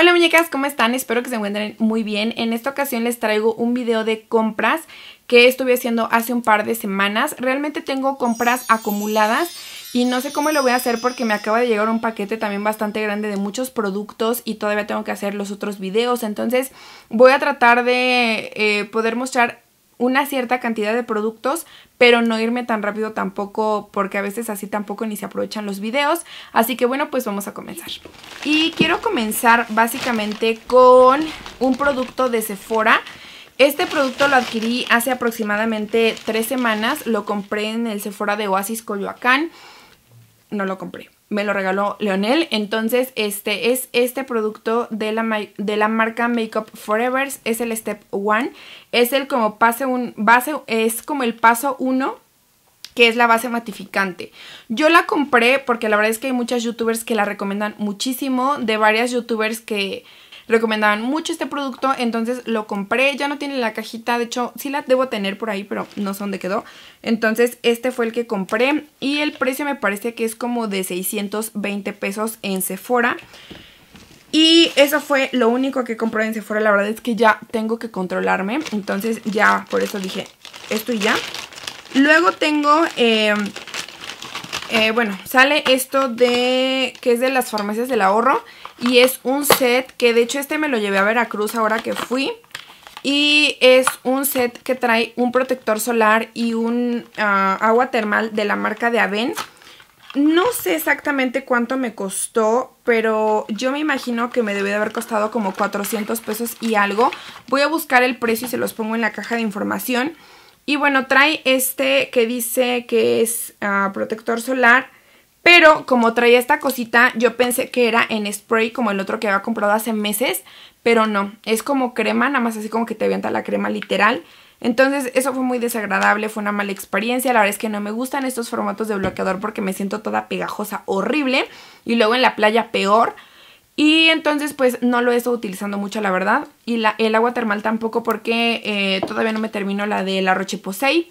Hola muñecas, ¿cómo están? Espero que se encuentren muy bien. En esta ocasión les traigo un video de compras que estuve haciendo hace un par de semanas. Realmente tengo compras acumuladas y no sé cómo lo voy a hacer porque me acaba de llegar un paquete también bastante grande de muchos productos y todavía tengo que hacer los otros videos. Entonces voy a tratar de eh, poder mostrar una cierta cantidad de productos, pero no irme tan rápido tampoco, porque a veces así tampoco ni se aprovechan los videos. Así que bueno, pues vamos a comenzar. Y quiero comenzar básicamente con un producto de Sephora. Este producto lo adquirí hace aproximadamente tres semanas, lo compré en el Sephora de Oasis Coyoacán. No lo compré, me lo regaló Leonel. Entonces, este es este producto de la, de la marca Makeup Forever. Es el Step One. Es el como pase un base, es como el paso uno que es la base matificante. Yo la compré porque la verdad es que hay muchas youtubers que la recomiendan muchísimo, de varias youtubers que recomendaban mucho este producto, entonces lo compré, ya no tiene la cajita, de hecho sí la debo tener por ahí, pero no sé dónde quedó. Entonces este fue el que compré y el precio me parece que es como de 620 pesos en Sephora. Y eso fue lo único que compré en Sephora, la verdad es que ya tengo que controlarme, entonces ya por eso dije esto y ya. Luego tengo... Em, eh, bueno, sale esto de que es de las farmacias del ahorro. Y es un set que de hecho este me lo llevé a Veracruz ahora que fui. Y es un set que trae un protector solar y un ah, agua termal de la marca de Aven. No sé exactamente cuánto me costó, pero yo me imagino que me debe de haber costado como 400 pesos y algo. Voy a buscar el precio y se los pongo en la caja de información. Y bueno, trae este que dice que es ah, protector solar pero como traía esta cosita, yo pensé que era en spray como el otro que había comprado hace meses, pero no, es como crema, nada más así como que te avienta la crema literal. Entonces eso fue muy desagradable, fue una mala experiencia, la verdad es que no me gustan estos formatos de bloqueador porque me siento toda pegajosa, horrible, y luego en la playa peor. Y entonces pues no lo he estado utilizando mucho la verdad, y el agua termal tampoco porque eh, todavía no me termino la de la Roche Posay,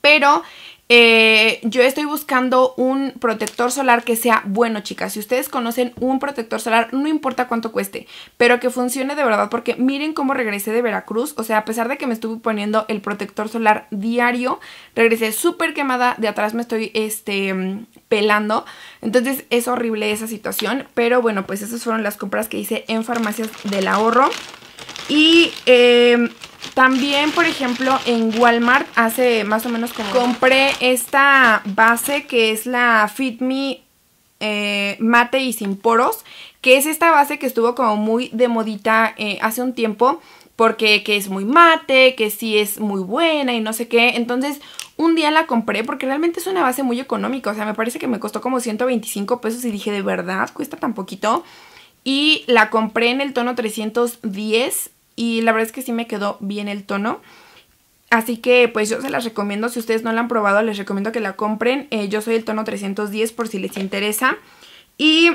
pero eh, yo estoy buscando un protector solar que sea bueno, chicas. Si ustedes conocen un protector solar, no importa cuánto cueste, pero que funcione de verdad, porque miren cómo regresé de Veracruz. O sea, a pesar de que me estuve poniendo el protector solar diario, regresé súper quemada. De atrás me estoy este, pelando. Entonces es horrible esa situación. Pero bueno, pues esas fueron las compras que hice en farmacias del ahorro. Y em, también, por ejemplo, en Walmart hace más o menos como... Compré esta base que es la Fit Me eh, Mate y Sin Poros, que es esta base que estuvo como muy de modita eh, hace un tiempo, porque que es muy mate, que sí es muy buena y no sé qué. Entonces, un día la compré porque realmente es una base muy económica, o sea, me parece que me costó como 125 pesos y dije, de verdad, cuesta tan poquito. Y la compré en el tono 310 y la verdad es que sí me quedó bien el tono. Así que pues yo se las recomiendo, si ustedes no la han probado les recomiendo que la compren. Eh, yo soy el tono 310 por si les interesa. Y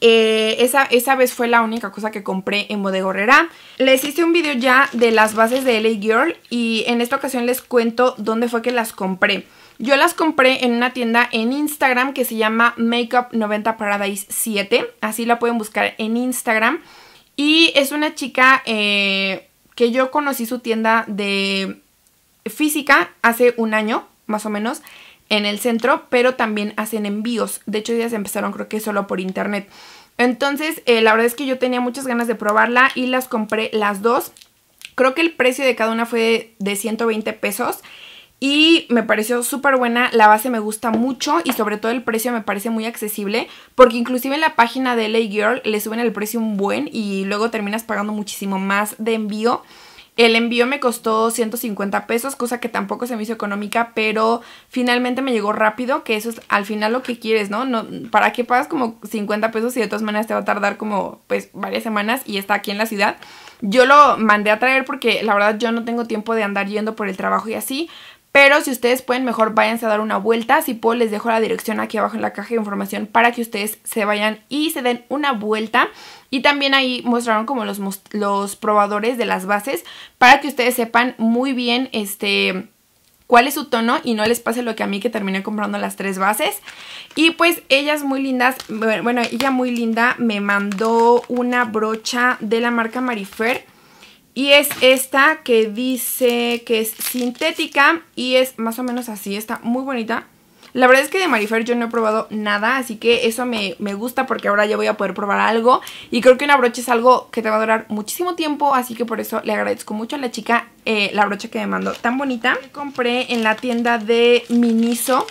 eh, esa, esa, vez fue la única cosa que compré en bodegorrera. Les hice un video ya de las bases de LA Girl y en esta ocasión les cuento dónde fue que las compré. Yo las compré en una tienda en Instagram que se llama Makeup 90 Paradise 7. Así la pueden buscar en Instagram. Y es una chica eh, que yo conocí su tienda de física hace un año, más o menos, en el centro, pero también hacen envíos. De hecho, ellas empezaron creo que solo por internet. Entonces, eh, la verdad es que yo tenía muchas ganas de probarla y las compré las dos. Creo que el precio de cada una fue de 120 pesos y me pareció súper buena, la base me gusta mucho y sobre todo el precio me parece muy accesible porque inclusive en la página de LA Girl le suben el precio un buen y luego terminas pagando muchísimo más de envío. El envío me costó 150 pesos, cosa que tampoco se me hizo económica, pero finalmente me llegó rápido, que eso es al final lo que quieres, ¿no? no ¿Para qué pagas como 50 pesos y de todas maneras te va a tardar como pues varias semanas y está aquí en la ciudad? Yo lo mandé a traer porque la verdad yo no tengo tiempo de andar yendo por el trabajo y así, pero si ustedes pueden, mejor váyanse a dar una vuelta. Si puedo, les dejo la dirección aquí abajo en la caja de información para que ustedes se vayan y se den una vuelta. Y también ahí mostraron como los, los probadores de las bases para que ustedes sepan muy bien este cuál es su tono y no les pase lo que a mí que terminé comprando las tres bases. Y pues ellas muy lindas, bueno, ella muy linda me mandó una brocha de la marca Marifer y es esta que dice que es sintética y es más o menos así, está muy bonita. La verdad es que de Marifer yo no he probado nada, así que eso me, gusta porque ahora ya voy a poder probar algo. Y creo que una brocha es algo que te va a durar muchísimo tiempo, así que por eso le agradezco mucho a la chica eh, la brocha que me mandó tan bonita. Compré en la tienda de Miniso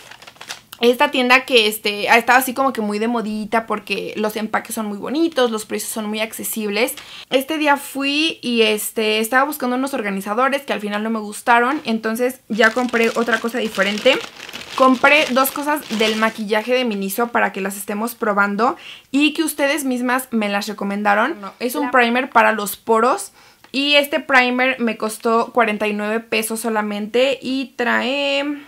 esta tienda que este, ha estado así como que muy de modita porque los empaques son muy bonitos, los precios son muy accesibles. Este día fui y este, estaba buscando unos organizadores que al final no me gustaron, entonces ya compré otra cosa diferente. Compré dos cosas del maquillaje de Miniso para que las estemos probando y que ustedes mismas me las recomendaron. Es un primer para los poros. Y este primer me costó 49 pesos solamente y trae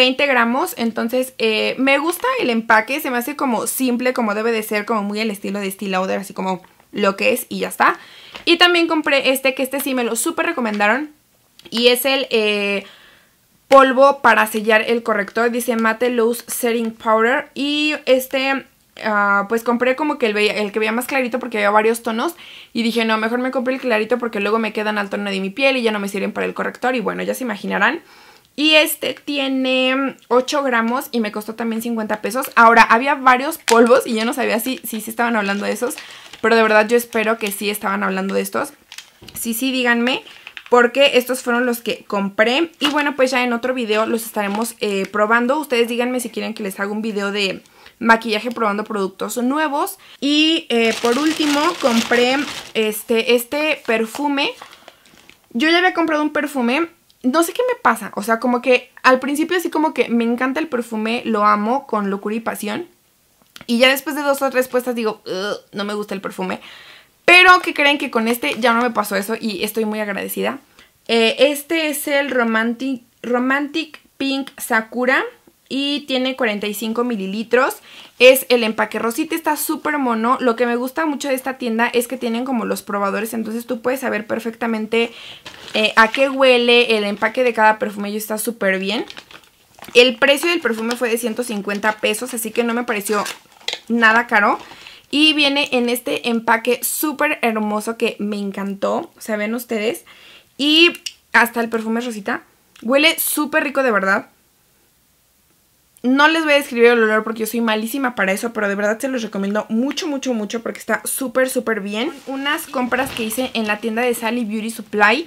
20 gramos, entonces eh, me gusta el empaque, se me hace como simple, como debe de ser, como muy el estilo de Steel Lauder, así como lo que es y ya está. Y también compré este, que este sí me lo súper recomendaron, y es el eh, polvo para sellar el corrector, dice Matte Loose Setting Powder, y este ah, pues compré como que el, el, que veía más clarito porque había varios tonos y dije, no, mejor me compré el clarito porque luego me quedan al tono de mi piel y ya no me sirven para el corrector y bueno, ya se imaginarán. Y este tiene 8 mm, gramos y me costó también 50 pesos. Ahora, había varios polvos y yo no sabía si sí estaban hablando de esos. Pero de verdad yo espero que sí estaban hablando de estos. Sí, sí, díganme porque estos fueron los que compré. Y bueno, pues ya en otro video los estaremos eh, probando. Ustedes díganme si quieren que les haga un video de maquillaje probando productos nuevos. Y eh, por último compré este, este perfume. Yo ya había comprado un perfume no sé qué me pasa, o sea, como que al principio así como que me encanta el perfume, lo amo con locura y pasión. Y ya después de dos o tres puestas digo, no me gusta el perfume. Pero que creen que con este ya no me pasó eso y estoy muy agradecida. Eh, este es el Romantic, Romantic Pink Sakura y tiene 45 mililitros. Es el empaque rosita, está súper mono. Lo que me gusta mucho de esta tienda es que tienen como los probadores, entonces tú puedes saber perfectamente eh, a qué huele el empaque de cada perfume y está súper bien. El precio del perfume fue de 150 pesos, así que no me pareció nada caro. Y viene en este empaque súper hermoso que me encantó. O sea, ven ustedes. Y hasta el perfume rosita. Huele súper rico de verdad. No les voy a describir el olor porque yo soy malísima para eso, pero de verdad se los recomiendo mucho, mucho, mucho porque está súper, súper bien. Unas compras que hice en la tienda de Sally Beauty Supply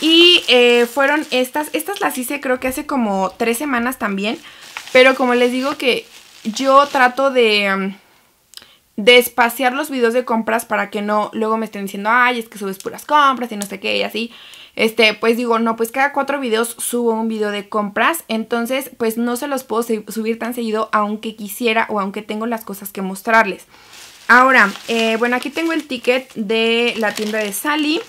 y eh, fueron estas. Estas las hice creo que hace como tres semanas también, pero como les digo que yo trato de... Mm, de espaciar los videos de compras para que no luego me estén diciendo, ay, es que subes puras compras y no sé qué y así este, pues digo, no, pues cada cuatro videos subo un video de compras, entonces pues no se los puedo subir tan seguido aunque quisiera o aunque tengo las cosas que mostrarles. Ahora, eh, bueno, aquí tengo el ticket de la tienda de Sally.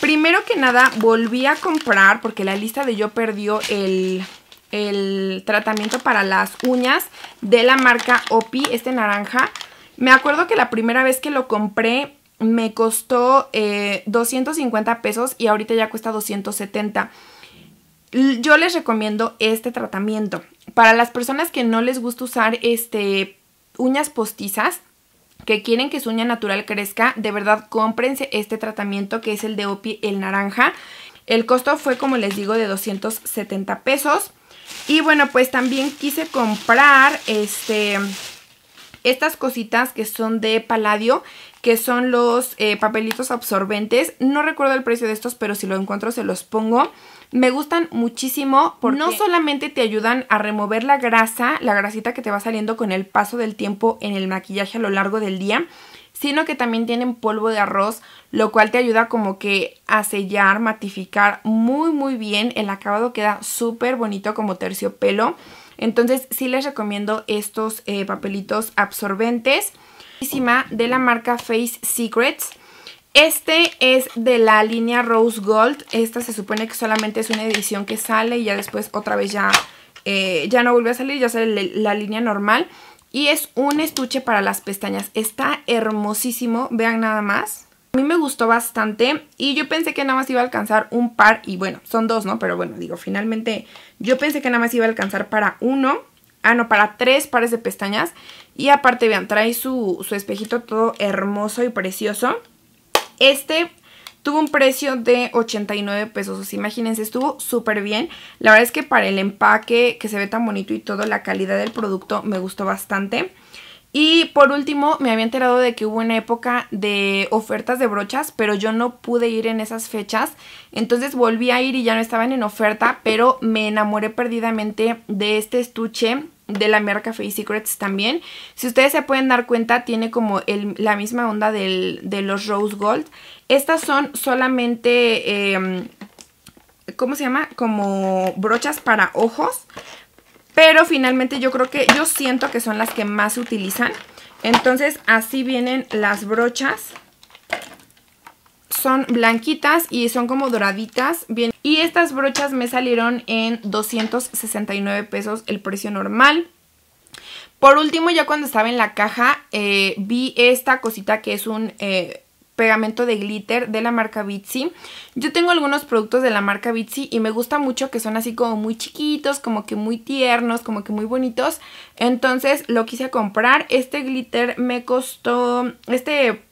Primero que nada, volví a comprar porque la lista de yo perdió el, el tratamiento para las uñas de la marca Opi, este naranja. Me acuerdo que la primera vez que lo compré me costó 250 eh, pesos y ahorita ya cuesta 270. Yo les recomiendo este tratamiento. Para las personas que no les gusta usar este, uñas postizas, que quieren que su uña natural crezca, de verdad cómprense este tratamiento que es el de Opi el naranja. El costo fue, como les digo, de 270 pesos. Y bueno, pues también quise comprar este, estas cositas que son de paladio que son los eh, papelitos absorbentes. No recuerdo el precio de estos, pero si lo encuentro se los pongo. Me gustan muchísimo porque no solamente te ayudan a remover la grasa, la grasita que te va saliendo con el paso del tiempo en el maquillaje a lo largo del día, sino que también tienen polvo de arroz, lo cual te ayuda como que a sellar, matificar muy muy bien. El acabado queda súper bonito como terciopelo. Entonces sí les recomiendo estos eh, papelitos absorbentes de la marca Face Secrets. Este es de la línea Rose Gold. Esta se supone que solamente es una edición que sale y ya después otra vez ya, eh, ya no vuelve a salir, ya sale la línea normal. Y es un estuche para las pestañas. Está hermosísimo, vean nada más. A mí me gustó bastante y yo pensé que nada más iba a alcanzar un par y bueno, son dos, ¿no? Pero bueno, digo, finalmente yo pensé que nada más iba a alcanzar para uno ah no, para tres pares de pestañas. Y aparte, vean, trae su, espejito todo hermoso y precioso. Este tuvo un precio de 89 pesos, imagínense, estuvo súper bien. La verdad es que para el empaque que se ve tan bonito y todo, la calidad del producto me gustó bastante. Y por último, me había enterado de que hubo una época de ofertas de brochas, pero yo no pude ir en esas fechas. Entonces volví a ir y ya no estaban en oferta, pero me enamoré perdidamente de este estuche de la marca Face Secrets también. Si ustedes se pueden dar cuenta, tiene como la misma onda de los Rose Gold. Estas son solamente, em, ¿cómo se llama? Como brochas para ojos. Pero finalmente yo creo que, yo siento que son las que más utilizan. Entonces así vienen las brochas son blanquitas y son como doraditas. Bien. Y estas brochas me salieron en 269 pesos el precio normal. Por último, ya cuando estaba en la caja, eh, vi esta cosita que es un... Eh, pegamento de glitter de la marca Bitsy. Yo tengo algunos productos de la marca Bitsy y me gusta mucho que son así como muy chiquitos, como que muy tiernos, como que muy bonitos. Entonces lo quise comprar. Este glitter me costó, este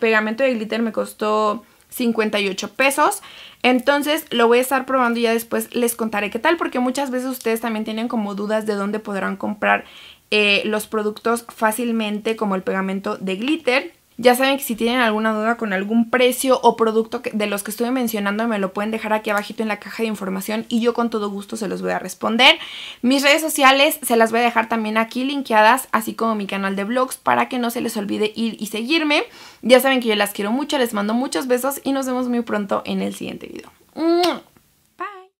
pegamento de glitter me costó 58 pesos. Entonces lo voy a estar probando y ya después les contaré qué tal, porque muchas veces ustedes también tienen como dudas de dónde podrán comprar eh, los productos fácilmente, como el pegamento de glitter. Ya saben que si tienen alguna duda con algún precio o producto de los que estuve mencionando, me lo pueden dejar aquí abajito en la caja de información y yo con todo gusto se los voy a responder. Mis redes sociales se las voy a dejar también aquí linkeadas, así como mi canal de blogs, para que no se les olvide ir y seguirme. Ya saben que yo las quiero mucho, les mando muchos besos y nos vemos muy pronto en el siguiente video.